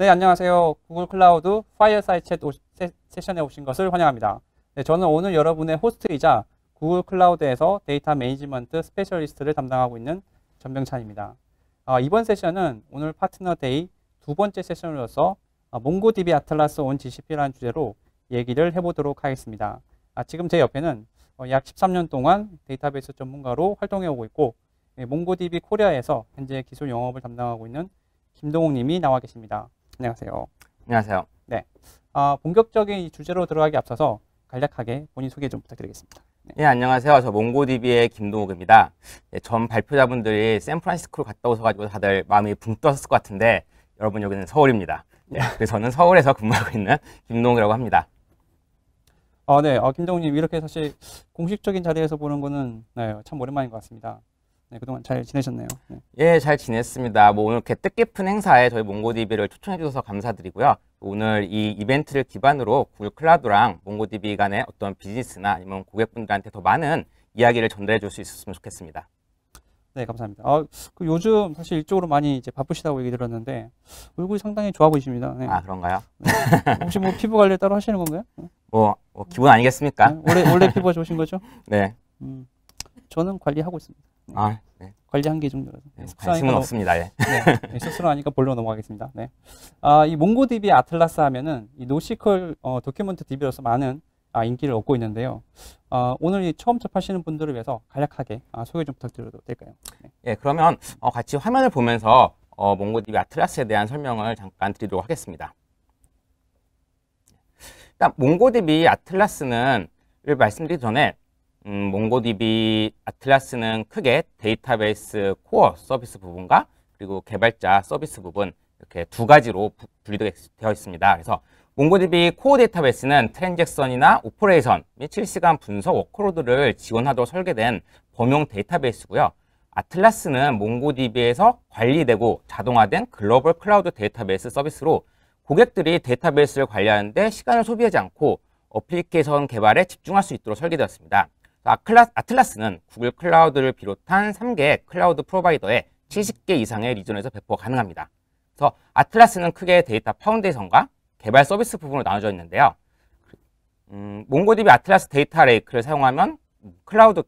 네, 안녕하세요. 구글 클라우드 파이어사이드 챗 세, 션에 오신 것을 환영합니다. 네, 저는 오늘 여러분의 호스트이자 구글 클라우드에서 데이터 매니지먼트 스페셜리스트를 담당하고 있는 전병찬입니다. 아, 이번 세션은 오늘 파트너 데이 두 번째 세션으로서 아, 몽고DB 아틀라스 온 GCP라는 주제로 얘기를 해보도록 하겠습니다. 아, 지금 제 옆에는 어, 약 13년 동안 데이터베이스 전문가로 활동해오고 있고 네, 몽고DB 코리아에서 현재 기술 영업을 담당하고 있는 김동욱 님이 나와 계십니다. 안녕하세요. 안녕하세요. 네. 어, 본격적인 주제로 들어가기 앞서서 간략하게 본인 소개 좀 부탁드리겠습니다. 네. 예, 안녕하세요. 저 몽고DB의 김동욱입니다. 예, 전 발표자분들이 샌프란시스코로 갔다 오셔가지고 다들 마음이 붕 떴을 것 같은데 여러분 여기는 서울입니다. 예, 네. 그래서 저는 서울에서 근무하고 있는 김동욱이라고 합니다. 아, 네. 아, 김동욱님 이렇게 사실 공식적인 자리에서 보는 거는 네, 참 오랜만인 것 같습니다. 네, 그동안 잘 지내셨나요? 네. 예, 잘 지냈습니다. 뭐 오늘 이렇게 뜻깊은 행사에 저희 몽고DB를 초청해 주셔서 감사드리고요. 오늘 이 이벤트를 기반으로 구글 클라우드랑 몽고DB 간의 어떤 비즈니스나 아니면 고객분들한테 더 많은 이야기를 전달해 줄 수 있었으면 좋겠습니다. 네, 감사합니다. 아, 그 요즘 사실 이쪽으로 많이 이제 바쁘시다고 얘기 들었는데 얼굴이 상당히 좋아 보이십니다. 네. 아, 그런가요? 네. 혹시 뭐 피부 관리 따로 하시는 건가요? 네. 뭐, 뭐 기분 아니겠습니까? 원래 원래 피부가 좋으신 거죠? 네. 음, 저는 관리하고 있습니다. 아, 네. 네. 관리 한계 좀. 도라서 네, 관심은 없습니다. 예. 네, 실수하니까 네, 본론 넘어가겠습니다. 네. 아, 이 몽고DB 아틀라스 하면은 이 노시컬 어, 도큐먼트 DB로서 많은 아, 인기를 얻고 있는데요. 어, 오늘 처음 접하시는 분들을 위해서 간략하게 아, 소개 좀 부탁드려도 될까요? 네. 예, 그러면 어, 같이 화면을 보면서 어, 몽고DB 아틀라스에 대한 설명을 잠깐 드리도록 하겠습니다. 일단 몽고DB 아틀라스는 말씀드리기 전에 음, 몽고DB 아틀라스는 크게 데이터베이스 코어 서비스 부분과 그리고 개발자 서비스 부분 이렇게 두 가지로 분리되어 있습니다. 그래서 몽고DB 코어 데이터베이스는 트랜잭션이나 오퍼레이션 및 실시간 분석 워크로드를 지원하도록 설계된 범용 데이터베이스고요. 아틀라스는 몽고DB에서 관리되고 자동화된 글로벌 클라우드 데이터베이스 서비스로 고객들이 데이터베이스를 관리하는데 시간을 소비하지 않고 어플리케이션 개발에 집중할 수 있도록 설계되었습니다. 아틀라스, 는 구글 클라우드를 비롯한 3개의 클라우드 프로바이더에 70개 이상의 리전에서 배포 가능합니다. 그래서 아틀라스는 크게 데이터 파운데이션과 개발 서비스 부분으로 나눠져 있는데요. 음, 몽고디비 아틀라스 데이터 레이크를 사용하면 클라우드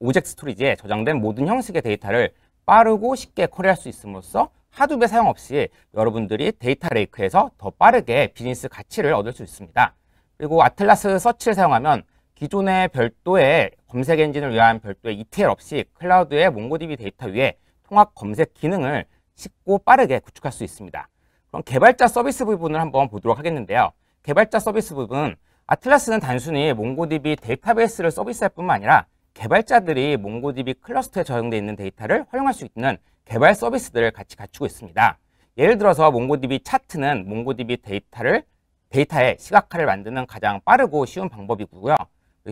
오젝트 스토리지에 저장된 모든 형식의 데이터를 빠르고 쉽게 쿼리할 수 있음으로써 하둡의 사용 없이 여러분들이 데이터 레이크에서 더 빠르게 비즈니스 가치를 얻을 수 있습니다. 그리고 아틀라스 서치를 사용하면 기존의 별도의 검색 엔진을 위한 별도의 ETL 없이 클라우드의 몽고DB 데이터 위에 통합 검색 기능을 쉽고 빠르게 구축할 수 있습니다. 그럼 개발자 서비스 부분을 한번 보도록 하겠는데요. 개발자 서비스 부분, 아틀라스는 단순히 몽고DB 데이터베이스를 서비스할 뿐만 아니라 개발자들이 몽고DB 클러스터에 적용되어 있는 데이터를 활용할 수 있는 개발 서비스들을 같이 갖추고 있습니다. 예를 들어서 몽고DB 차트는 몽고DB 데이터를 데이터의 시각화를 만드는 가장 빠르고 쉬운 방법이고요.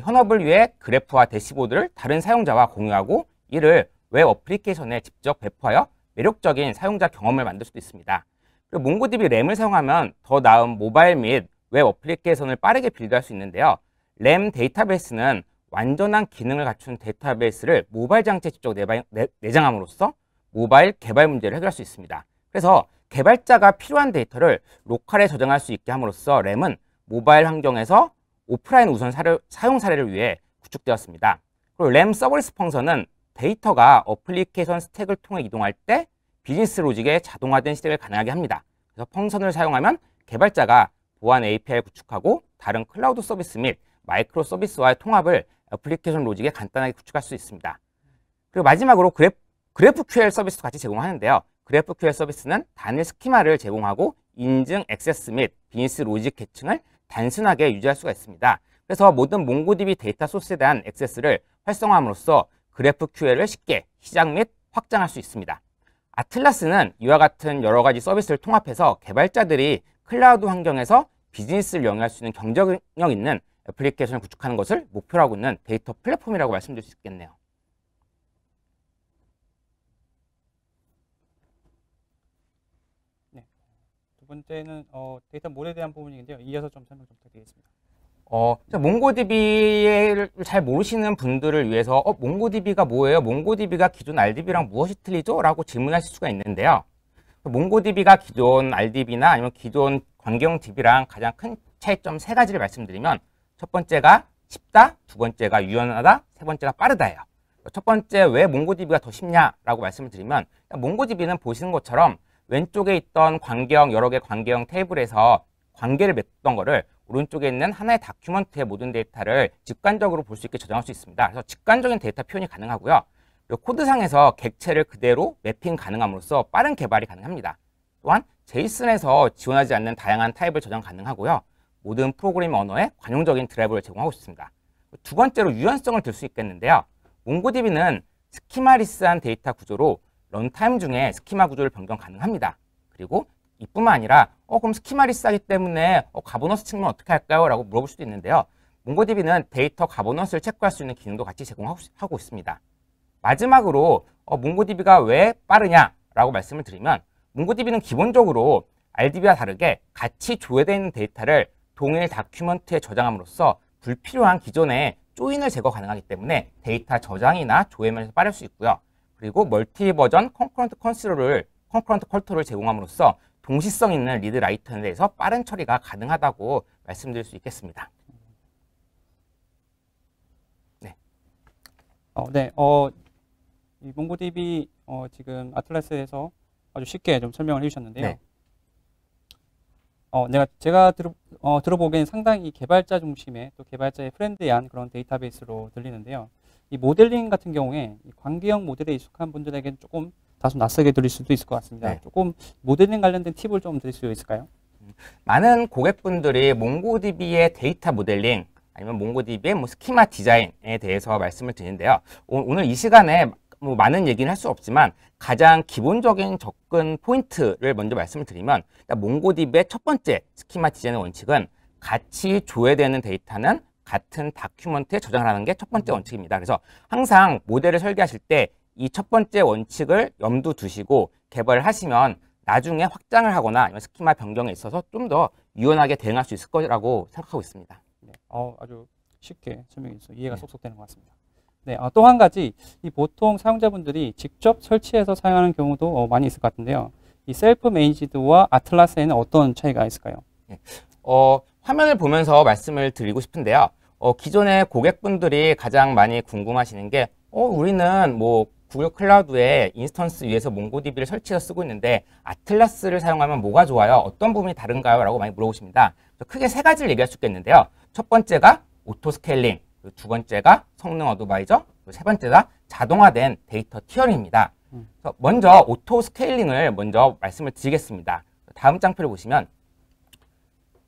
현업을 위해 그래프와 대시보드를 다른 사용자와 공유하고 이를 웹 어플리케이션에 직접 배포하여 매력적인 사용자 경험을 만들 수도 있습니다. 그리고 몽고DB 램을 사용하면 더 나은 모바일 및 웹 어플리케이션을 빠르게 빌드할 수 있는데요. 램 데이터베이스는 완전한 기능을 갖춘 데이터베이스를 모바일 장치에 직접 내방, 내, 내장함으로써 모바일 개발 문제를 해결할 수 있습니다. 그래서 개발자가 필요한 데이터를 로컬에 저장할 수 있게 함으로써 램은 모바일 환경에서 오프라인 우선 사료, 사용 사례를 위해 구축되었습니다. 그리고 램서버스 펑션은 데이터가 어플리케이션 스택을 통해 이동할 때 비즈니스 로직에 자동화된 실행을 가능하게 합니다. 그래서 펑션을 사용하면 개발자가 보안 API를 구축하고 다른 클라우드 서비스 및 마이크로 서비스와의 통합을 어플리케이션 로직에 간단하게 구축할 수 있습니다. 그리고 마지막으로 그래프, g r a q l 서비스도 같이 제공하는데요. g r a q l 서비스는 단일 스키마를 제공하고 인증, 액세스 및 비즈니스 로직 계층을 단순하게 유지할 수가 있습니다. 그래서 모든 몽고DB 데이터 소스에 대한 액세스를 활성화함으로써 그래프QL을 쉽게 시작 및 확장할 수 있습니다. 아틀라스는 이와 같은 여러 가지 서비스를 통합해서 개발자들이 클라우드 환경에서 비즈니스를 영위할 수 있는 경쟁력 있는 애플리케이션을 구축하는 것을 목표로 하고 있는 데이터 플랫폼이라고 말씀드릴 수 있겠네요. 번째는 어, 데이터 모델에 대한 부분인데요. 이어서 좀 설명 좀 부탁드리겠습니다. 어, 몽고DB를 잘 모르시는 분들을 위해서 어, 몽고DB가 뭐예요? 몽고DB가 기존 RDB랑 무엇이 틀리죠? 라고 질문하실 수가 있는데요. 몽고DB가 기존 RDB나 아니면 기존 광경형 DB랑 가장 큰 차이점 세 가지를 말씀드리면 첫 번째가 쉽다, 두 번째가 유연하다, 세 번째가 빠르다예요. 첫 번째 왜 몽고DB가 더 쉽냐라고 말씀을 드리면 몽고DB는 보시는 것처럼 왼쪽에 있던 관계형 여러 개 관계형 테이블에서 관계를 맺던 거를 오른쪽에 있는 하나의 다큐먼트의 모든 데이터를 직관적으로 볼 수 있게 저장할 수 있습니다. 그래서 직관적인 데이터 표현이 가능하고요. 코드상에서 객체를 그대로 매핑 가능함으로써 빠른 개발이 가능합니다. 또한 제이슨에서 지원하지 않는 다양한 타입을 저장 가능하고요. 모든 프로그램 언어에 관용적인 드라이브를 제공하고 있습니다. 두 번째로 유연성을 들 수 있겠는데요. 몽고DB는 스키마리스한 데이터 구조로 런타임 중에 스키마 구조를 변경 가능합니다. 그리고 이뿐만 아니라 어 그럼 스키마리 스하기 때문에 어, 가버넌스 측면 어떻게 할까요? 라고 물어볼 수도 있는데요. 몽고DB는 데이터 가버넌스를 체크할 수 있는 기능도 같이 제공하고 있습니다. 마지막으로 어, 몽고DB가 왜 빠르냐라고 말씀을 드리면 몽고DB는 기본적으로 RDB와 다르게 같이 조회되어 있는 데이터를 동일 다큐먼트에 저장함으로써 불필요한 기존의 조인을 제거 가능하기 때문에 데이터 저장이나 조회면에서 빠를 수 있고요. 그리고 멀티 버전 컨커런트 컨트롤을 컨커런트 컨트롤을 제공함으로써 동시성 있는 리드 라이턴에 대해서 빠른 처리가 가능하다고 말씀드릴 수 있겠습니다. 네. 어, 네. 어, 이 몽고DB 어, 지금 아틀라스에서 아주 쉽게 좀 설명을 해주셨는데요. 네. 어, 내가 제가 들어, 어, 들어보기엔 상당히 개발자 중심의 또 개발자의 프렌드한 그런 데이터베이스로 들리는데요. 이 모델링 같은 경우에 관계형 모델에 익숙한 분들에게는 조금 다소 낯설게 들릴 수도 있을 것 같습니다. 네. 조금 모델링 관련된 팁을 좀 드릴 수 있을까요? 음, 많은 고객분들이 몽고DB의 데이터 모델링 아니면 몽고DB의 뭐 스키마 디자인에 대해서 말씀을 드리는데요. 오, 늘이 시간에 뭐 많은 얘기는 할 수 없지만 가장 기본적인 접근 포인트를 먼저 말씀을 드리면 몽고DB의 첫 번째 스키마 디자인 원칙은 같이 조회되는 데이터는 같은 다큐먼트에 저장 하는 게 첫 번째 원칙입니다. 그래서 항상 모델을 설계하실 때 이 첫 번째 원칙을 염두 두시고 개발을 하시면 나중에 확장을 하거나 스키마 변경에 있어서 좀 더 유연하게 대응할 수 있을 거라고 생각하고 있습니다. 네, 어, 아주 쉽게 설명해 주셔 이해가 네. 속쏙 되는 것 같습니다. 네, 어, 아, 또한 가지 이 보통 사용자분들이 직접 설치해서 사용하는 경우도 어, 많이 있을 것 같은데요. 이 셀프 메인지드와 아틀라스에는 어떤 차이가 있을까요? 네. 어, 화면을 보면서 말씀을 드리고 싶은데요. 어, 기존의 고객분들이 가장 많이 궁금하시는 게 어, 우리는 뭐 구글 클라우드에 인스턴스 위에서 몽고DB를 설치해서 쓰고 있는데 아틀라스를 사용하면 뭐가 좋아요? 어떤 부분이 다른가요? 라고 많이 물어보십니다. 크게 세 가지를 얘기할 수 있겠는데요. 첫 번째가 오토 스케일링, 두 번째가 성능 어드바이저, 세 번째가 자동화된 데이터 티어링입니다. 음. 먼저 오토 스케일링을 먼저 말씀을 드리겠습니다. 다음 장표를 보시면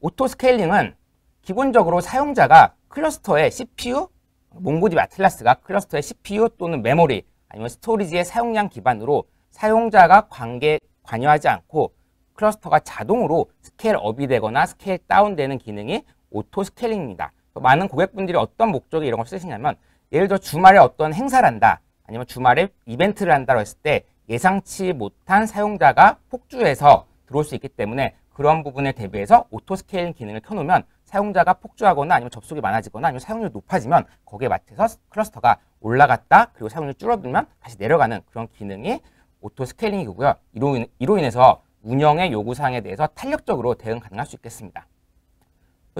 오토 스케일링은 기본적으로 사용자가 클러스터의 CPU, 몽고디비 아틀라스가 클러스터의 CPU 또는 메모리 아니면 스토리지의 사용량 기반으로 사용자가 관계 관여하지 않고 클러스터가 자동으로 스케일업이 되거나 스케일 다운되는 기능이 오토 스케일링입니다. 많은 고객분들이 어떤 목적에 이런 걸 쓰시냐면 예를 들어 주말에 어떤 행사를 한다 아니면 주말에 이벤트를 한다고 했을 때 예상치 못한 사용자가 폭주해서 들어올 수 있기 때문에 그런 부분에 대비해서 오토 스케일 기능을 켜놓으면 사용자가 폭주하거나 아니면 접속이 많아지거나 아니면 사용률이 높아지면 거기에 맞춰서 클러스터가 올라갔다 그리고 사용률이 줄어들면 다시 내려가는 그런 기능이 오토 스케일링이고요. 이로, 인, 이로 인해서 운영의 요구사항에 대해서 탄력적으로 대응 가능할 수 있겠습니다.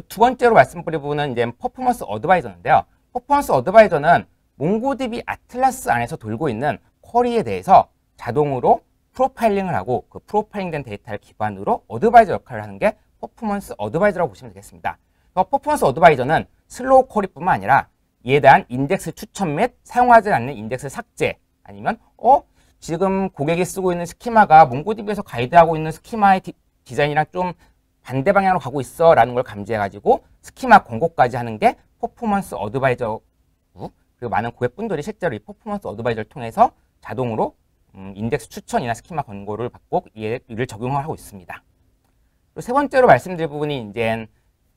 두 번째로 말씀드릴 부분은 이제 퍼포먼스 어드바이저인데요. 퍼포먼스 어드바이저는 몽고DB 아틀라스 안에서 돌고 있는 쿼리에 대해서 자동으로 프로파일링을 하고 그 프로파일링된 데이터를 기반으로 어드바이저 역할을 하는 게 퍼포먼스 어드바이저라고 보시면 되겠습니다. 그러니까 퍼포먼스 어드바이저는 슬로우 쿼리뿐만 아니라 이에 대한 인덱스 추천 및 사용하지 않는 인덱스 삭제 아니면 어 지금 고객이 쓰고 있는 스키마가 몽고디비에서 가이드하고 있는 스키마의 디, 디자인이랑 좀 반대 방향으로 가고 있어 라는 걸 감지해가지고 스키마 공고까지 하는 게 퍼포먼스 어드바이저고 그리고 많은 고객분들이 실제로 이 퍼포먼스 어드바이저를 통해서 자동으로 음, 인덱스 추천이나 스키마 권고를 받고 이를 적용을 하고 있습니다. 그리고 세 번째로 말씀드릴 부분이 이제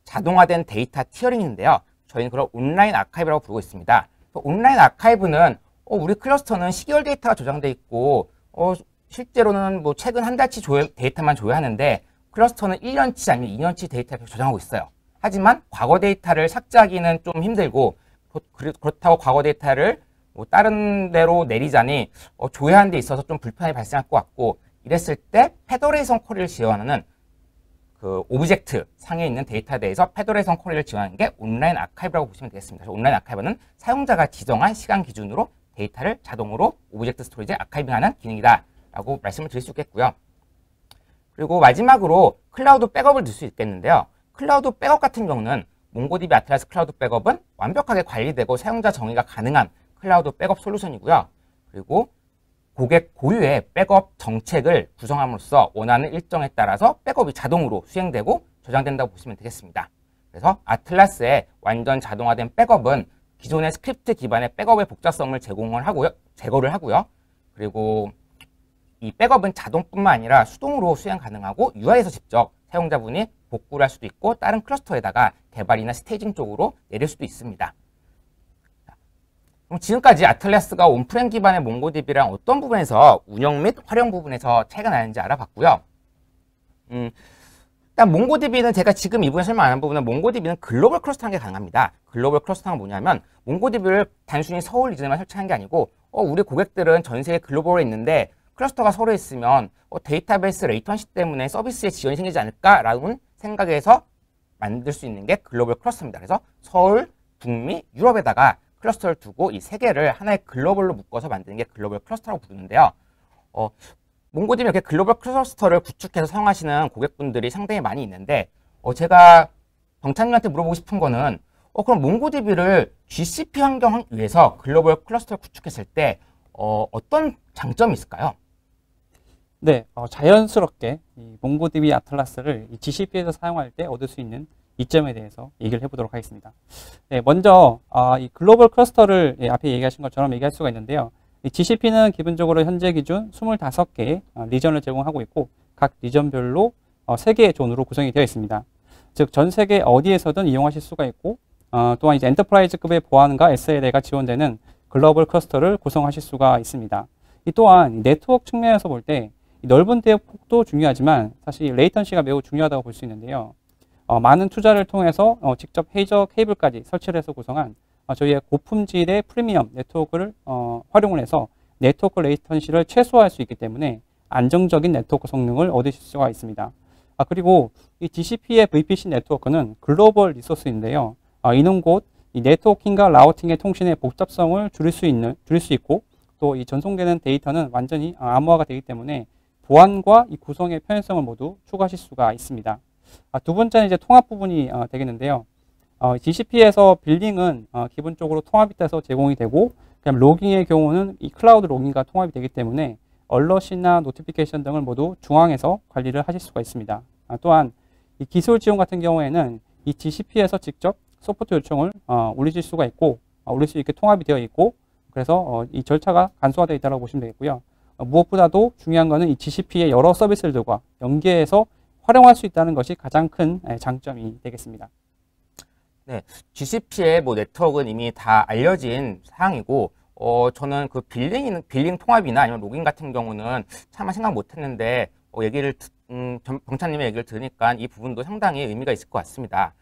자동화된 데이터 티어링인데요. 저희는 그걸 온라인 아카이브라고 부르고 있습니다. 온라인 아카이브는 어, 우리 클러스터는 1 0개 데이터가 저장돼 있고 어, 실제로는 뭐 최근 한 달치 조회, 데이터만 조회하는데 클러스터는 1년치 아니면 2년치 데이터를 저장하고 있어요. 하지만 과거 데이터를 삭제하기는 좀 힘들고 그렇다고 과거 데이터를 뭐 다른 데로 내리자니 어, 조회하는 데 있어서 좀 불편이 발생할 것 같고 이랬을 때 페더레이션 쿼리를 지원하는 그 오브젝트 상에 있는 데이터에 대해서 페더레이션 쿼리를 지원하는 게 온라인 아카이브라고 보시면 되겠습니다. 온라인 아카이브는 사용자가 지정한 시간 기준으로 데이터를 자동으로 오브젝트 스토리지에 아카이빙하는 기능이다라고 말씀을 드릴 수 있겠고요. 그리고 마지막으로 클라우드 백업을 넣을 수 있겠는데요. 클라우드 백업 같은 경우는 몽고디비 아틀라스 클라우드 백업은 완벽하게 관리되고 사용자 정의가 가능한 클라우드 백업 솔루션이고요. 그리고 고객 고유의 백업 정책을 구성함으로써 원하는 일정에 따라서 백업이 자동으로 수행되고 저장된다고 보시면 되겠습니다. 그래서 아틀라스의 완전 자동화된 백업은 기존의 스크립트 기반의 백업의 복잡성을 제공을 하고요. 제거를 하고요. 그리고 이 백업은 자동뿐만 아니라 수동으로 수행 가능하고 UI에서 직접 사용자분이 복구를 할 수도 있고 다른 클러스터에다가 개발이나 스테이징 쪽으로 내릴 수도 있습니다. 그럼 지금까지 아틀레스가 온프렘 기반의 몽고디비랑 어떤 부분에서 운영 및 활용 부분에서 차이가 나는지 알아봤고요. 음, 일단 몽고디비는 제가 지금 이분에 부 설명 안 한 부분은 몽고디비는 글로벌 클러스터한 게 가능합니다. 글로벌 클러스터는 뭐냐면 몽고디비를 단순히 서울 이전에만 설치한 게 아니고 어, 우리 고객들은 전 세계 글로벌에 있는데 클러스터가 서울에 있으면 어, 데이터베이스 레이턴시 때문에 서비스에 지연이 생기지 않을까라는 생각에서 만들 수 있는 게 글로벌 클러스터입니다. 그래서 서울, 북미, 유럽에다가 클러스터를 두고 이 세 개를 하나의 글로벌로 묶어서 만드는 게 글로벌 클러스터라고 부르는데요. 어, 몽고디이 렇게 글로벌 클러스터를 구축해서 사용하시는 고객분들이 상당히 많이 있는데 어, 제가 정찬님한테 물어보고 싶은 거는 어, 그럼 몽고DB를 GCP 환경 위에서 글로벌 클러스터를 구축했을 때 어, 떤 장점이 있을까요? 네, 어, 자연스럽게 몽고DB 아틀라스를 GCP에서 사용할 때 얻을 수 있는 이 점에 대해서 얘기를 해보도록 하겠습니다. 네, 먼저 아, 이 글로벌 클러스터를 예, 앞에 얘기하신 것처럼 얘기할 수가 있는데요. GCP는 기본적으로 현재 기준 25개의 아, 리전을 제공하고 있고 각 리전별로 3개의 어, 존으로 구성이 되어 있습니다. 즉 전 세계 어디에서든 이용하실 수가 있고 어, 또한 이제 엔터프라이즈급의 보안과 SLA가 지원되는 글로벌 클러스터를 구성하실 수가 있습니다. 이 또한 네트워크 측면에서 볼 때 넓은 대역폭도 중요하지만 사실 레이턴시가 매우 중요하다고 볼 수 있는데요. 어, 많은 투자를 통해서 어, 직접 헤이저 케이블까지 설치를 해서 구성한 어, 저희의 고품질의 프리미엄 네트워크를 어, 활용을 해서 네트워크 레이턴시를 최소화할 수 있기 때문에 안정적인 네트워크 성능을 얻으실 수가 있습니다. 아, 그리고 이 DCP의 VPC 네트워크는 글로벌 리소스인데요. 아, 이는 곧이 네트워킹과 라우팅의 통신의 복잡성을 줄일 수 있는 줄일 수 있고 또 이 전송되는 데이터는 완전히 암호화가 되기 때문에 보안과 이 구성의 편의성을 모두 추가하실 수가 있습니다. 아, 두 번째는 이제 통합 부분이 어, 되겠는데요. 어, GCP에서 빌링은 어, 기본적으로 통합이 돼서 제공이 되고 그다음 로깅의 경우는 이 클라우드 로깅과 통합이 되기 때문에 얼럿이나 노티피케이션 등을 모두 중앙에서 관리를 하실 수가 있습니다. 아, 또한 이 기술 지원 같은 경우에는 이 GCP에서 직접 소프트 요청을 어, 올리실 수가 있고 어, 올릴 수 있게 통합이 되어 있고 그래서 어, 이 절차가 간소화되어 있다고 보시면 되겠고요. 어, 무엇보다도 중요한 것은 이 GCP의 여러 서비스들과 연계해서 활용할 수 있다는 것이 가장 큰 예, 장점이 되겠습니다. 네, GCP의 뭐 네트워크는 이미 다 알려진 사항이고 어, 저는 그 빌링, 빌링 통합이나 아니면 로깅 같은 경우는 차마 생각 못 했는데, 어, 얘기를, 음, 병차님의 얘기를 들으니까 이 부분도 상당히 의미가 있을 것 같습니다.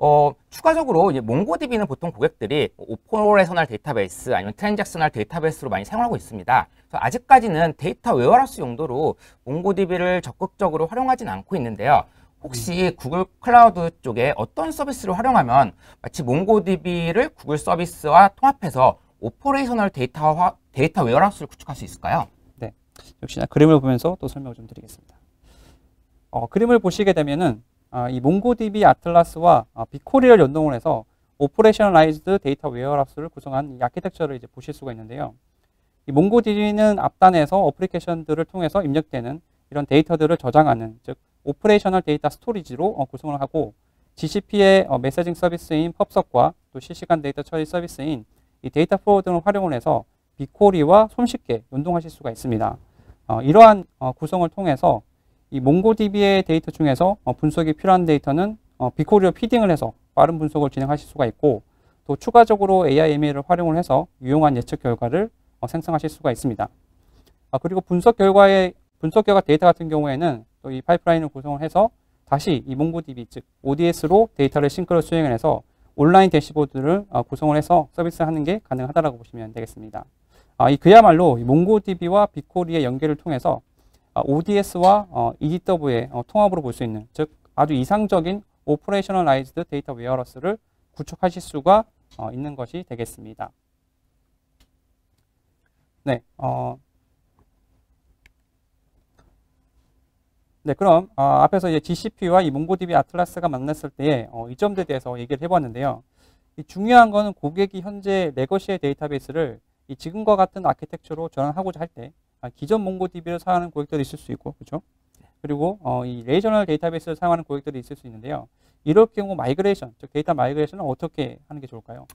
어, 추가적으로 이제 몽고DB는 보통 고객들이 오퍼레이셔널 데이터베이스 아니면 트랜잭셔널 데이터베이스로 많이 사용하고 있습니다. 아직까지는 데이터 웨어하우스 용도로 몽고DB를 적극적으로 활용하진 않고 있는데요. 혹시 음. 구글 클라우드 쪽에 어떤 서비스를 활용하면 마치 몽고DB를 구글 서비스와 통합해서 오퍼레이셔널 데이터 데이터 웨어하우스를 구축할 수 있을까요? 네, 역시나 그림을 보면서 또 설명을 좀 드리겠습니다. 어, 그림을 보시게 되면은 아, 이 몽고DB 아틀라스와 아, 비코리를 연동을 해서 오퍼레이셔널라이즈드 데이터 웨어랍스를 구성한 이 아키텍처를 이제 보실 수가 있는데요. 이 몽고DB는 앞단에서 어플리케이션들을 통해서 입력되는 이런 데이터들을 저장하는 즉오퍼레셔널 데이터 스토리지로 어, 구성을 하고 GCP의 어, 메시징 서비스인 펍석과 또 실시간 데이터 처리 서비스인 이 데이터 플로 등을 활용을 해서 비코리와 손쉽게 연동하실 수가 있습니다. 어, 이러한 구성을 통해서 이 몽고DB의 데이터 중에서 어, 분석이 필요한 데이터는 어, 비코리어 피딩을 해서 빠른 분석을 진행하실 수가 있고 또 추가적으로 AIML을 활용을 해서 유용한 예측 결과를 어, 생성하실 수가 있습니다. 아, 그리고 분석 결과의 분석 결과 데이터 같은 경우에는 또 이 파이프라인을 구성을 해서 다시 이 몽고DB 즉 ODS로 데이터를 싱크로 수행을 해서 온라인 대시보드를 구성을 해서 서비스하는 게가능하다고 보시면 되겠습니다. 아, 이 그야말로 몽고DB와 비코리의 연계를 통해서 아, ODS와 어, EDW의 어, 통합으로 볼 수 있는 즉 아주 이상적인 오퍼레이셔널라이즈드 데이터 웨어러스를 구축하실 수가 어, 있는 것이 되겠습니다. 네, 어, 네, 그럼 어, 앞에서 이제 GCP와 이 몽고DB 아틀라스가 만났을 때이 어, 점들에 대해서 얘기를 해봤는데요. 중요한 거는 고객이 현재 레거시의 데이터베이스를 지금과 같은 아키텍처로 전환하고자 할때 아, 기존 몽고DB를 사용하는 고객들도 있을 수 있고 그렇죠? 그리고 어, 이 레이저널 데이터베이스를 사용하는 고객들이 있을 수 있는데요. 이럴 경우 마이그레이션, 즉 데이터 마이그레이션은 어떻게 하는 게 좋을까요?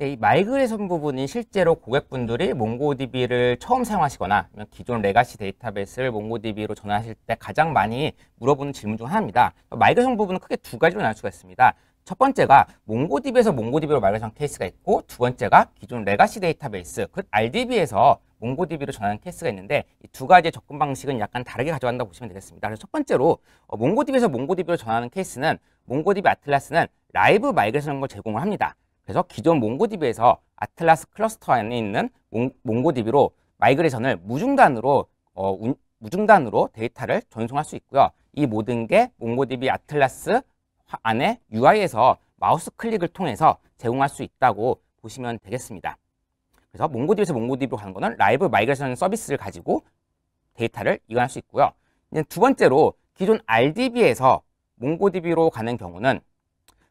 예, 이 마이그레이션 부분이 실제로 고객분들이 몽고DB를 처음 사용하시거나 기존 레가시 데이터베이스를 몽고DB로 전환하실 때 가장 많이 물어보는 질문 중 하나입니다. 마이그레이션 부분은 크게 두 가지로 나눌 수가 있습니다. 첫 번째가 몽고DB에서 몽고DB로 마이그레이션 케이스가 있고 두 번째가 기존 레가시 데이터베이스, 그 RDB에서 몽고DB로 전환한 케이스가 있는데 이 두 가지의 접근 방식은 약간 다르게 가져간다고 보시면 되겠습니다. 그래서 첫 번째로 어, 몽고DB에서 몽고DB로 전환하는 케이스는 몽고DB 아틀라스는 라이브 마이그레이션 을보 제공을 합니다. 그래서 기존 몽고DB에서 아틀라스 클러스터 안에 있는 몽, 몽고DB로 마이그레이션을 무중단으로 어, 운, 무중단으로 데이터를 전송할 수 있고요. 이 모든 게 몽고DB 아틀라스 안에 UI에서 마우스 클릭을 통해서 제공할 수 있다고 보시면 되겠습니다. 그래서 몽고디비에서 몽고디비로 가는 거는 라이브 마이그레이션 서비스를 가지고 데이터를 이관할 수 있고요. 두 번째로 기존 RDB에서 몽고디비로 가는 경우는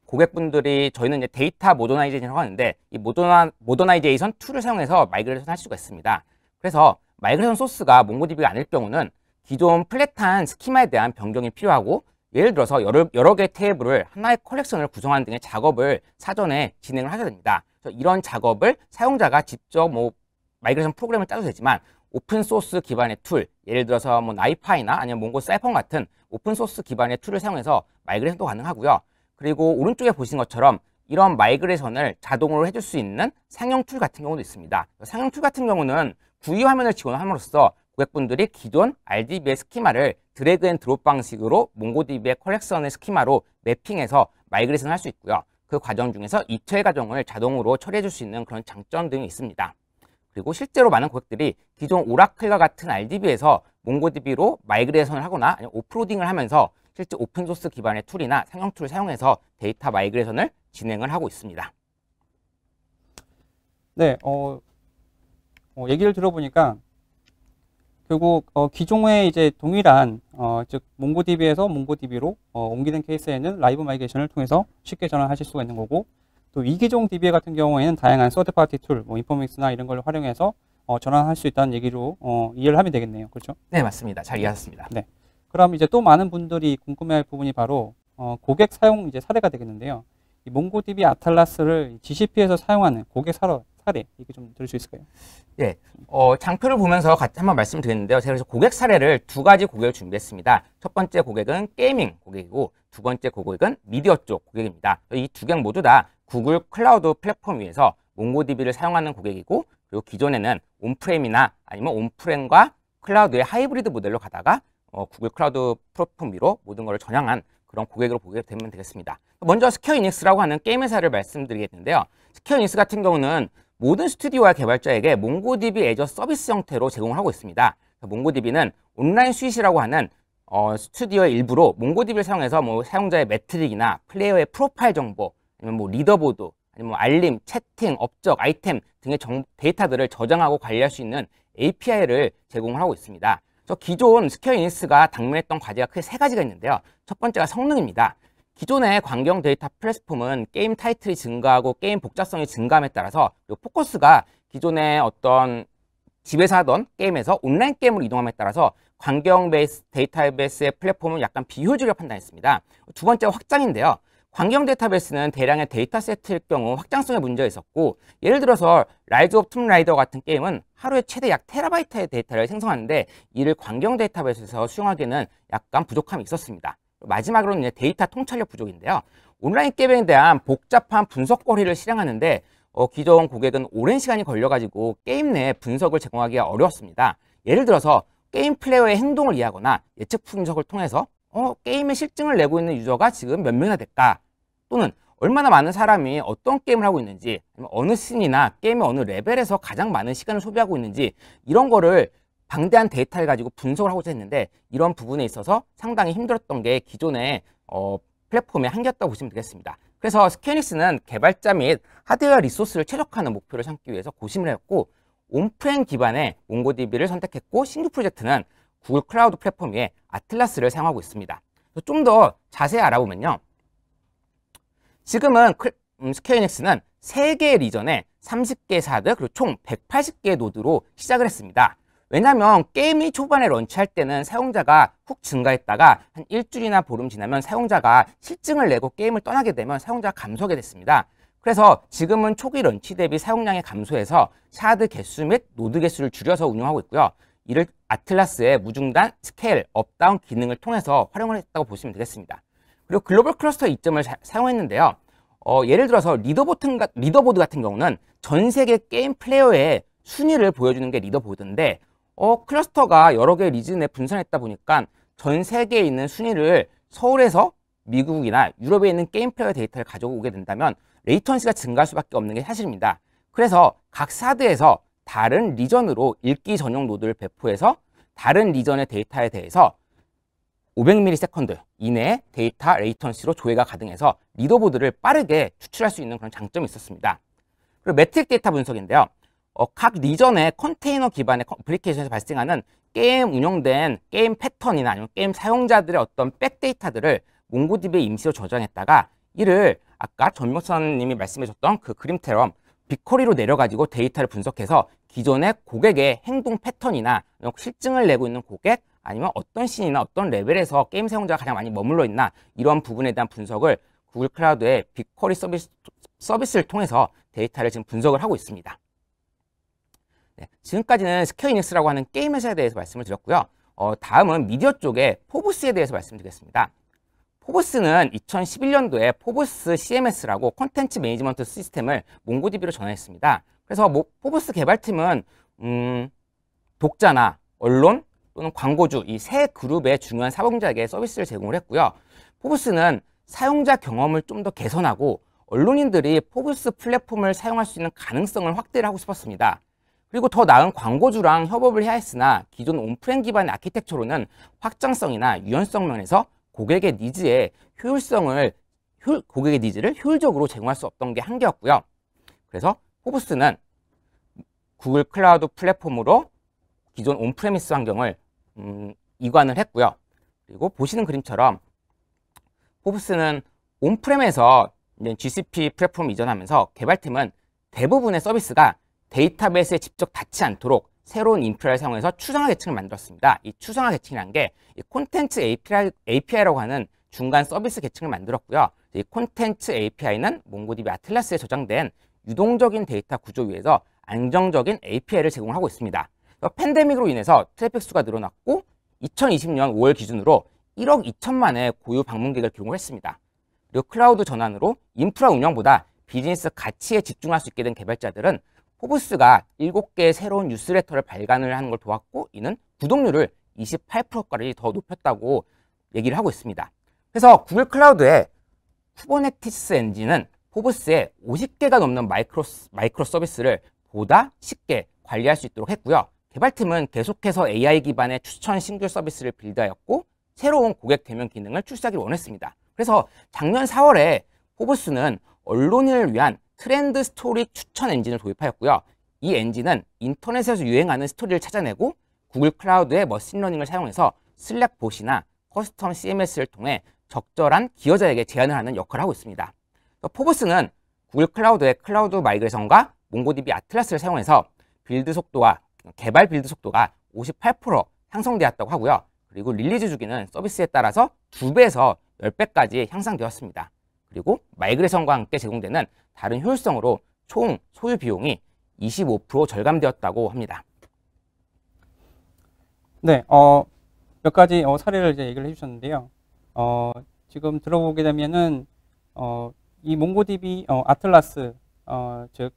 고객분들이 저희는 이제 데이터 모더나이제이션이라고 하는데 이 모더나, 모더나이제이션 툴을 사용해서 마이그레이션 할 수가 있습니다. 그래서 마이그레이션 소스가 몽고디비가 아닐 경우는 기존 플랫한 스키마에 대한 변경이 필요하고 예를 들어서 여러, 여러 개의 테이블을 하나의 컬렉션을 구성하는 등의 작업을 사전에 진행을 하게 됩니다. 이런 작업을 사용자가 직접 뭐 마이그레이션 프로그램을 짜도 되지만 오픈소스 기반의 툴, 예를 들어서 뭐 나이파이나 아니면 몽고 사이펑 같은 오픈소스 기반의 툴을 사용해서 마이그레이션도 가능하고요. 그리고 오른쪽에 보신 것처럼 이런 마이그레이션을 자동으로 해줄 수 있는 상용 툴 같은 경우도 있습니다. 상용 툴 같은 경우는 구이 화면을 지원함으로써 고객분들이 기존 RDB의 스키마를 드래그 앤 드롭 방식으로 몽고DB의 컬렉션의 스키마로 매핑해서 마이그레이션 을할 수 있고요. 그 과정 중에서 입체 과정을 자동으로 처리해 줄 수 있는 그런 장점 등이 있습니다. 그리고 실제로 많은 고객들이 기존 오라클과 같은 RDB에서 몽고DB로 마이그레이션을 하거나 아니면 오프로딩을 하면서 실제 오픈소스 기반의 툴이나 상용 툴을 사용해서 데이터 마이그레이션을 진행을 하고 있습니다. 네, 어, 어 얘기를 들어보니까 결국 어, 기종의 이제 동일한 어, 즉 몽고DB에서 몽고DB로 어, 옮기는 케이스에는 라이브 마이게이션을 통해서 쉽게 전환하실 수가 있는 거고 또 이기종 DB 같은 경우에는 다양한 서드파티 툴, 뭐 인포믹스나 이런 걸 활용해서 어, 전환할 수 있다는 얘기로 어, 이해를 하면 되겠네요. 그렇죠? 네, 맞습니다. 잘 이해하셨습니다. 네. 그럼 이제 또 많은 분들이 궁금해할 부분이 바로 어, 고객 사용 이제 사례가 되겠는데요. 이 몽고DB 아탈라스를 GCP에서 사용하는 고객 사례 사례 얘게좀 들을 수 있을까요? 예, 어, 장표를 보면서 같이 한번 말씀드렸는데요. 제가 그래서 고객 사례를 두 가지 고객을 준비했습니다. 첫 번째 고객은 게이밍 고객이고 두 번째 고객은 미디어 쪽 고객입니다. 이 두 개 모두 다 구글 클라우드 플랫폼 위에서 몽고DB를 사용하는 고객이고 그리고 기존에는 온프레임이나 아니면 온프레임과 클라우드의 하이브리드 모델로 가다가 어, 구글 클라우드 플랫폼 위로 모든 걸 전향한 그런 고객으로 보게 되면 되겠습니다. 먼저 스퀘어 이닉스라고 하는 게임 회사를 말씀드리겠는데요. 스퀘어 이닉스 같은 경우는 모든 스튜디오와 개발자에게 몽고DB 애저 서비스 형태로 제공을 하고 있습니다. 몽고DB는 온라인 스윗이라고 하는 어, 스튜디오의 일부로 몽고DB를 사용해서 뭐 사용자의 매트릭이나 플레이어의 프로파일 정보, 아니면 뭐 리더보드, 아니면 뭐 알림, 채팅, 업적, 아이템 등의 정, 데이터들을 저장하고 관리할 수 있는 API를 제공하고 있습니다. 기존 스퀘어 이니스가 당면했던 과제가 크게 세 가지가 있는데요. 첫 번째가 성능입니다. 기존의 광경 데이터 플랫폼은 게임 타이틀이 증가하고 게임 복잡성이 증감에 따라서 포커스가 기존의 어떤 집에서 하던 게임에서 온라인 게임으로 이동함에 따라서 광경 베이스 데이터베이스의 플랫폼은 약간 비효율적으로 판단했습니다. 두 번째 확장인데요. 광경 데이터베이스는 대량의 데이터 세트일 경우 확장성에 문제가 있었고 예를 들어서 라이즈 오브 툼라이더 같은 게임은 하루에 최대 약 테라바이트의 데이터를 생성하는데 이를 광경 데이터베이스에서 수용하기에는 약간 부족함이 있었습니다. 마지막으로는 데이터 통찰력 부족인데요. 온라인 게임에 대한 복잡한 분석 거리를 실행하는데 어, 기존 고객은 오랜 시간이 걸려가지고 게임 내 분석을 제공하기가 어려웠습니다. 예를 들어서 게임 플레이어의 행동을 이해하거나 예측 분석을 통해서 어, 게임의 실증을 내고 있는 유저가 지금 몇 명이나 될까 또는 얼마나 많은 사람이 어떤 게임을 하고 있는지 어느 씬이나 게임의 어느 레벨에서 가장 많은 시간을 소비하고 있는지 이런 거를 방대한 데이터를 가지고 분석을 하고자 했는데 이런 부분에 있어서 상당히 힘들었던 게 기존의 어, 플랫폼의 한계였다고 보시면 되겠습니다. 그래서 스케닉스는 개발자 및 하드웨어 리소스를 최적화하는 목표를 삼기 위해서 고심을 했고 온프렌 기반의 몽고DB를 선택했고 신규 프로젝트는 구글 클라우드 플랫폼 위에 아틀라스를 사용하고 있습니다. 좀 더 자세히 알아보면요. 지금은 음, 스케닉스는 3개의 리전에 30개의 사드 그리고 총 180개의 노드로 시작을 했습니다. 왜냐면 하 게임이 초반에 런치할 때는 사용자가 훅 증가했다가 한 일주일이나 보름 지나면 사용자가 실증을 내고 게임을 떠나게 되면 사용자가 감소하게 됐습니다. 그래서 지금은 초기 런치 대비 사용량의 감소에서 샤드 개수 및 노드 개수를 줄여서 운영하고 있고요. 이를 아틀라스의 무중단 스케일 업다운 기능을 통해서 활용을 했다고 보시면 되겠습니다. 그리고 글로벌 클러스터 이점을 사용했는데요. 어, 예를 들어서 리더보튼, 리더보드 같은 경우는 전 세계 게임 플레이어의 순위를 보여주는 게 리더보드인데 어, 클러스터가 여러 개 리즌에 분산했다 보니까 전 세계에 있는 순위를 서울에서 미국이나 유럽에 있는 게임 플레이어 데이터를 가져오게 된다면 레이턴시가 증가할 수밖에 없는 게 사실입니다. 그래서 각 사드에서 다른 리전으로 읽기 전용 노드를 배포해서 다른 리전의 데이터에 대해서 500ms 이내의 데이터 레이턴시로 조회가 가능해서 리더보드를 빠르게 추출할 수 있는 그런 장점이 있었습니다. 그리고 매트릭 데이터 분석인데요. 어, 각 리전의 컨테이너 기반의 어플리케이션에서 발생하는 게임 운영된 게임 패턴이나 아니면 게임 사용자들의 어떤 백데이터들을 몽고디비에 임시로 저장했다가 이를 아까 전명선님이 말씀해줬던 그 그림처럼 빅커리로 내려가지고 데이터를 분석해서 기존의 고객의 행동 패턴이나 실증을 내고 있는 고객 아니면 어떤 신이나 어떤 레벨에서 게임 사용자가 가장 많이 머물러 있나 이런 부분에 대한 분석을 구글 클라우드의 빅커리 서비스, 서비스를 통해서 데이터를 지금 분석을 하고 있습니다. 네, 지금까지는 스퀘어 이닉스라고 하는 게임 회사에 대해서 말씀을 드렸고요. 어, 다음은 미디어 쪽의 포브스에 대해서 말씀드리겠습니다. 포브스는 2011년도에 포브스 CMS라고 콘텐츠 매니지먼트 시스템을 몽고디비로 전환했습니다. 그래서 뭐, 포브스 개발팀은 음, 독자나 언론 또는 광고주 이 세 그룹의 중요한 사용자에게 서비스를 제공을 했고요. 포브스는 사용자 경험을 좀 더 개선하고 언론인들이 포브스 플랫폼을 사용할 수 있는 가능성을 확대를 하고 싶었습니다. 그리고 더 나은 광고주랑 협업을 해야 했으나 기존 온프렘 기반의 아키텍처로는 확장성이나 유연성 면에서 고객의 니즈에 효율성을 효율, 고객의 니즈를 효율적으로 제공할 수 없던 게 한계였고요. 그래서 포브스는 구글 클라우드 플랫폼으로 기존 온프레미스 환경을 음, 이관을 했고요. 그리고 보시는 그림처럼 포브스는 온프렘에서 이제 GCP 플랫폼 이전하면서 개발팀은 대부분의 서비스가 데이터베이스에 직접 닿지 않도록 새로운 인프라를 사용해서 추상화 계층을 만들었습니다. 이 추상화 계층이란 게 콘텐츠 API, API라고 하는 중간 서비스 계층을 만들었고요. 이 콘텐츠 API는 몽고디비 아틀라스에 저장된 유동적인 데이터 구조 위에서 안정적인 API를 제공하고 있습니다. 팬데믹으로 인해서 트래픽 수가 늘어났고 2020년 5월 기준으로 1억 2천만의 고유 방문객을 기록했습니다. 그리고 클라우드 전환으로 인프라 운영보다 비즈니스 가치에 집중할 수 있게 된 개발자들은 포브스가 7개의 새로운 뉴스레터를 발간을 하는 걸 도왔고 이는 구독률을 28%까지 더 높였다고 얘기를 하고 있습니다. 그래서 구글 클라우드의 쿠버네티스 엔진은 포브스의 50개가 넘는 마이크로, 마이크로 서비스를 보다 쉽게 관리할 수 있도록 했고요. 개발팀은 계속해서 AI 기반의 추천 신규 서비스를 빌드하였고 새로운 고객 대면 기능을 출시하기 원했습니다. 그래서 작년 4월에 포브스는 언론을 위한 트렌드 스토리 추천 엔진을 도입하였고요. 이 엔진은 인터넷에서 유행하는 스토리를 찾아내고 구글 클라우드의 머신러닝을 사용해서 슬랙 봇이나 커스텀 CMS를 통해 적절한 기여자에게 제안을 하는 역할을 하고 있습니다. 포브스는 구글 클라우드의 클라우드 마이그레이션과 몽고DB 아틀라스를 사용해서 빌드 속도와 개발 빌드 속도가 58% 향상되었다고 하고요. 그리고 릴리즈 주기는 서비스에 따라서 2배에서 10배까지 향상되었습니다. 그리고 마이그레이션과 함께 제공되는 다른 효율성으로 총 소유 비용이 25% 절감되었다고 합니다. 네, 어, 몇 가지 어, 사례를 이제 얘기를 해주셨는데요. 어, 지금 들어보게 되면은 어, 이 몽고DB 어, 아틀라스 어, 즉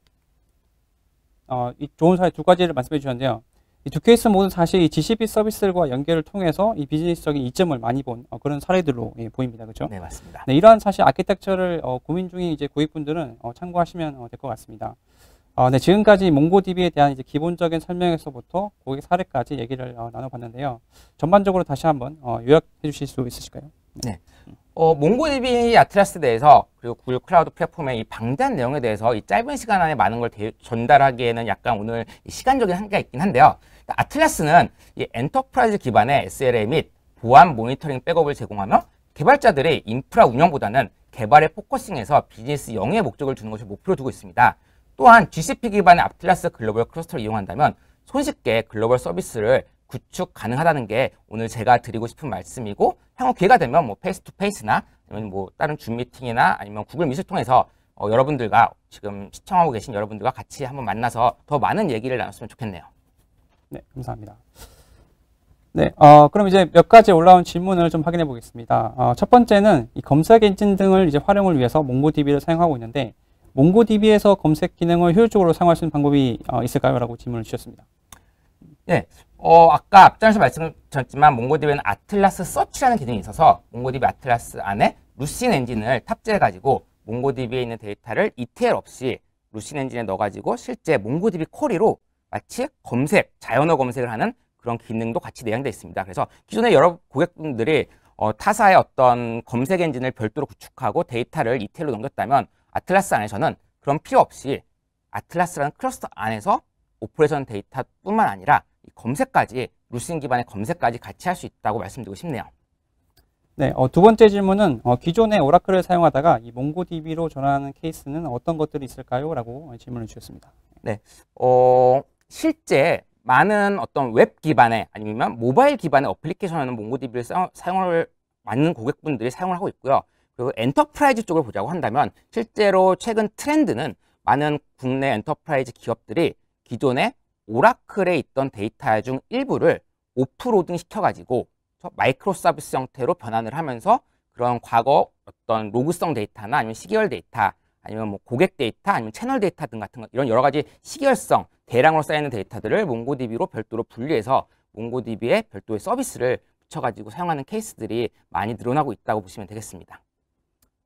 어, 이 좋은 사례 두 가지를 말씀해 주셨는데요. 이두 케이스 모두 사실 이 GCP 서비스들과 연계를 통해서 이 비즈니스적인 이점을 많이 본 어, 그런 사례들로 예, 보입니다. 그렇죠? 네, 맞습니다. 네, 이러한 사실 아키텍처를 어, 고민 중인 이제 고객분들은 어, 참고하시면 어, 될것 같습니다. 어, 네, 지금까지 몽고DB에 대한 이제 기본적인 설명에서부터 고객 사례까지 얘기를 어, 나눠봤는데요. 전반적으로 다시 한번 어, 요약해 주실 수 있으실까요? 네. 네. 어, 몽고DB 아틀라스 에대해서 그리고 구글 클라우드 플랫폼의 이 방대한 내용에 대해서 이 짧은 시간 안에 많은 걸 대, 전달하기에는 약간 오늘 시간적인 한계가 있긴 한데요. 아틀라스는 이 엔터프라이즈 기반의 SLA 및 보안 모니터링 백업을 제공하며 개발자들의 인프라 운영보다는 개발에 포커싱해서 비즈니스 영위의 목적을 주는 것을 목표로 두고 있습니다. 또한 GCP 기반의 아틀라스 글로벌 클러스터를 이용한다면 손쉽게 글로벌 서비스를 구축 가능하다는 게 오늘 제가 드리고 싶은 말씀이고 향후 기회가 되면 뭐 페이스 투 페이스나 아니면 뭐 다른 줌 미팅이나 아니면 구글 미술 통해서 어, 여러분들과 지금 시청하고 계신 여러분들과 같이 한번 만나서 더 많은 얘기를 나눴으면 좋겠네요. 네, 감사합니다. 네, 어, 그럼 이제 몇 가지 올라온 질문을 좀 확인해 보겠습니다. 어, 첫 번째는 이 검색 엔진 등을 이제 활용을 위해서 몽고DB를 사용하고 있는데 몽고DB에서 검색 기능을 효율적으로 사용할 수 있는 방법이 어, 있을까요? 라고 질문을 주셨습니다. 네, 어, 아까 앞전에서 말씀드렸지만 몽고DB에는 아틀라스 서치라는 기능이 있어서 몽고DB 아틀라스 안에 루신 엔진을 탑재해가지고 몽고DB에 있는 데이터를 ETL 없이 루신 엔진에 넣어가지고 실제 몽고DB 쿼리로 마치 검색, 자연어 검색을 하는 그런 기능도 같이 내장되어 있습니다. 그래서 기존에 여러 고객분들이 어, 타사의 어떤 검색 엔진을 별도로 구축하고 데이터를 이텔로 넘겼다면 아틀라스 안에서는 그런 필요 없이 아틀라스라는 클러스터 안에서 오퍼레이션 데이터뿐만 아니라 검색까지 루신 기반의 검색까지 같이 할 수 있다고 말씀드리고 싶네요. 네, 어, 두 번째 질문은 어, 기존의 오라클을 사용하다가 이 몽고DB로 전환하는 케이스는 어떤 것들이 있을까요? 라고 질문을 주셨습니다. 네, 어, 실제 많은 어떤 웹 기반의 아니면 모바일 기반의 어플리케이션에는 몽고DB를 사용을 많은 고객분들이 사용을 하고 있고요. 그리고 엔터프라이즈 쪽을 보자고 한다면 실제로 최근 트렌드는 많은 국내 엔터프라이즈 기업들이 기존에 오라클에 있던 데이터 중 일부를 오프로딩 시켜가지고 마이크로 서비스 형태로 변환을 하면서 그런 과거 어떤 로그성 데이터나 아니면 시계열 데이터 아니면 뭐 고객 데이터 아니면 채널 데이터 등 같은 이런 여러 가지 시결성 대량으로 쌓이는 데이터들을 몽고DB로 별도로 분리해서 몽고DB에 별도의 서비스를 붙여가지고 사용하는 케이스들이 많이 늘어나고 있다고 보시면 되겠습니다.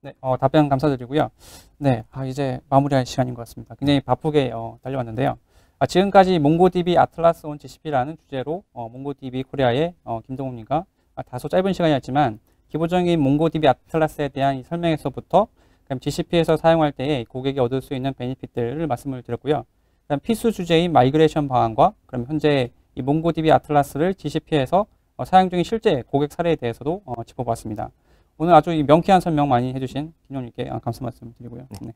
네, 어, 답변 감사드리고요. 네, 아, 이제 마무리할 시간인 것 같습니다. 굉장히 바쁘게 어, 달려왔는데요. 아, 지금까지 몽고DB 아틀라스 온 GCP라는 주제로 어, 몽고DB 코리아의 어, 김동욱님과 아, 다소 짧은 시간이었지만 기본적인 몽고DB 아틀라스에 대한 이 설명에서부터 그다음 GCP에서 사용할 때에 고객이 얻을 수 있는 베니핏들을 말씀을 드렸고요. 그다음 필수 주제인 마이그레이션 방안과 그럼 현재 이 몽고DB 아틀라스를 GCP에서 어, 사용 중인 실제 고객 사례에 대해서도 어, 짚어봤습니다. 오늘 아주 명쾌한 설명 많이 해주신 김용님께 어, 감사 말씀드리고요. 네. 네.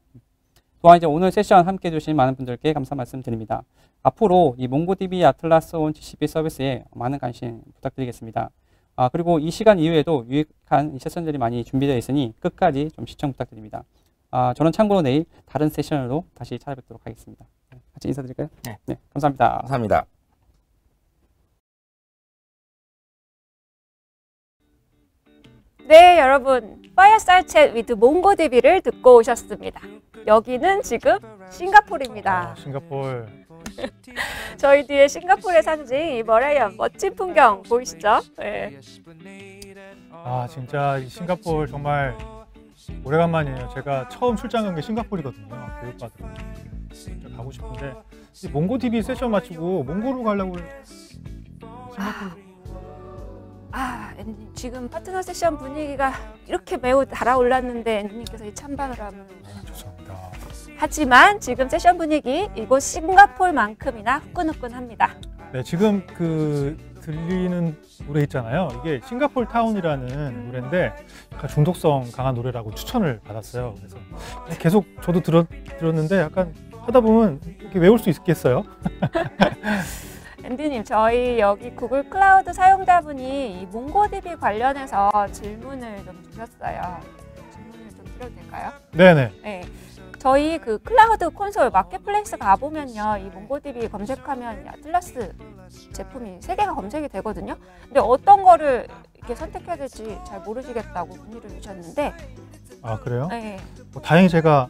또한 이제 오늘 세션 함께 해주신 많은 분들께 감사 말씀드립니다. 앞으로 이 몽고DB 아틀라스 온 GCP 서비스에 많은 관심 부탁드리겠습니다. 아, 그리고 이 시간 이외에도 유익한 세션들이 많이 준비되어 있으니 끝까지 좀 시청 부탁드립니다. 아, 저는 참고로 내일 다른 세션으로 다시 찾아뵙도록 하겠습니다. 네, 같이 인사드릴까요? 네. 네 감사합니다. 감사합니다. 네, 여러분. 파이어사이 챗 위드 몽고디비를 듣고 오셨습니다. 여기는 지금 싱가포르입니다. 아, 싱가포르. 저희 뒤에 싱가포르의 산지 머레이언 멋진 풍경 보이시죠? 네. 아, 진짜 싱가포르 정말 오래간만이에요. 제가 처음 출장 간게 싱가포르거든요. 교육받으러. 가고 싶은데 몽고디비 세션 마치고 몽고로 가려고 싱가포르 아, 엔진 지금 파트너 세션 분위기가 이렇게 매우 달아올랐는데 엔진님께서 이 찬반을 하면 네, 죄송합니다. 하지만 지금 세션 분위기 이곳 싱가폴만큼이나 후끈후끈합니다. 네, 지금 그 들리는 노래 있잖아요. 이게 싱가폴 타운이라는 노래인데 약간 중독성 강한 노래라고 추천을 받았어요. 그래서 계속 저도 들었, 들었는데 약간 하다 보면 이렇게 외울 수 있겠어요. 앤디님, 저희 여기 구글 클라우드 사용자분이 이 몽고DB 관련해서 질문을 좀 주셨어요. 질문을 좀 드려도 될까요? 네네. 네. 저희 그 클라우드 콘솔 마켓플레이스 가보면요. 이 몽고DB 검색하면 아틀라스 제품이 세 개가 검색이 되거든요. 근데 어떤 거를 이렇게 선택해야 될지 잘 모르시겠다고 문의를 주셨는데 아 그래요? 네. 뭐 다행히 제가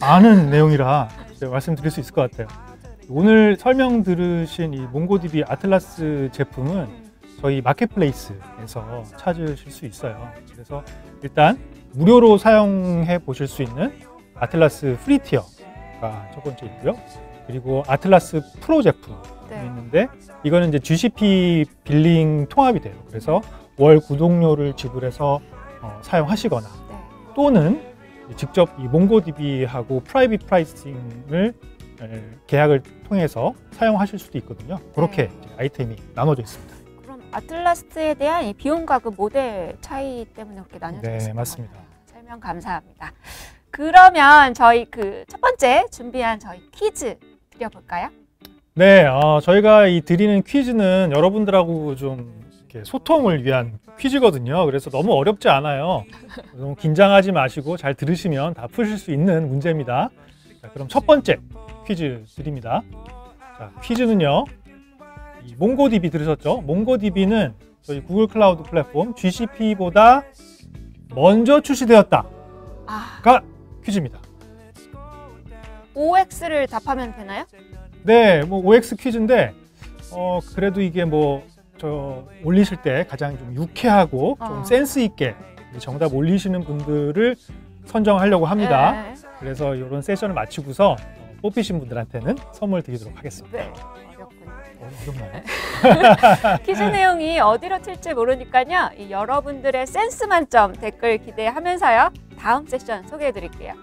아는 내용이라 말씀드릴 수 있을 것 같아요. 오늘 설명 들으신 이 몽고DB 아틀라스 제품은 저희 마켓플레이스에서 찾으실 수 있어요. 그래서 일단 무료로 사용해 보실 수 있는 아틀라스 프리 티어가 첫 번째이고요. 그리고 아틀라스 프로 제품이 네. 있는데 이거는 이제 GCP 빌링 통합이 돼요. 그래서 월 구독료를 지불해서 어, 사용하시거나 네. 또는 직접 이 몽고DB하고 프라이빗 프라이싱을 예, 계약을 통해서 사용하실 수도 있거든요. 그렇게 네. 아이템이 나눠져 있습니다. 그럼 아틀라스에 대한 이 비용 가급 모델 차이 때문에 그렇게 나뉘어져 있습니다. 네, 맞습니다. 설명 감사합니다. 그러면 저희 그 첫 번째 준비한 저희 퀴즈 드려볼까요? 네, 어, 저희가 이 드리는 퀴즈는 여러분들하고 좀 소통을 위한 퀴즈거든요. 그래서 너무 어렵지 않아요. 너무 긴장하지 마시고 잘 들으시면 다 푸실 수 있는 문제입니다. 자, 그럼 첫 번째 퀴즈 드립니다. 자, 퀴즈는요. 이 몽고DB 들으셨죠? 몽고DB는 저희 구글 클라우드 플랫폼 GCP보다 먼저 출시되었다. 아. 가 퀴즈입니다. OX를 답하면 되나요? 네, 뭐 OX 퀴즈인데 어 그래도 이게 뭐 저 올리실 때 가장 좀 유쾌하고 아. 좀 어. 센스 있게 정답 올리시는 분들을 선정하려고 합니다. 네. 그래서 이런 세션을 마치고서 뽑히신 분들한테는 선물 드리도록 하겠습니다. 네, 어, 퀴즈 내용이 어디로 튈지 모르니까요. 이 여러분들의 센스 만점 댓글 기대하면서요. 다음 세션 소개해 드릴게요.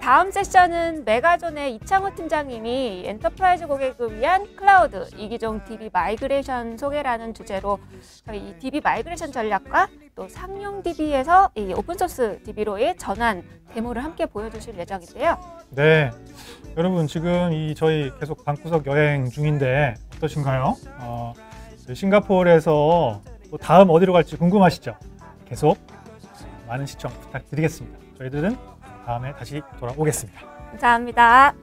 다음 세션은 메가존의 이창호 팀장님이 엔터프라이즈 고객을 위한 클라우드 이기종 DB 마이그레이션 소개라는 주제로 저희 DB 마이그레이션 전략과 또 상용 DB에서 이 오픈소스 DB로의 전환 데모를 함께 보여주실 예정인데요. 네, 여러분 지금 이 저희 계속 방구석 여행 중인데 어떠신가요? 어, 싱가포르에서 또 다음 어디로 갈지 궁금하시죠? 계속 많은 시청 부탁드리겠습니다. 저희들은 다음에 다시 돌아오겠습니다. 감사합니다.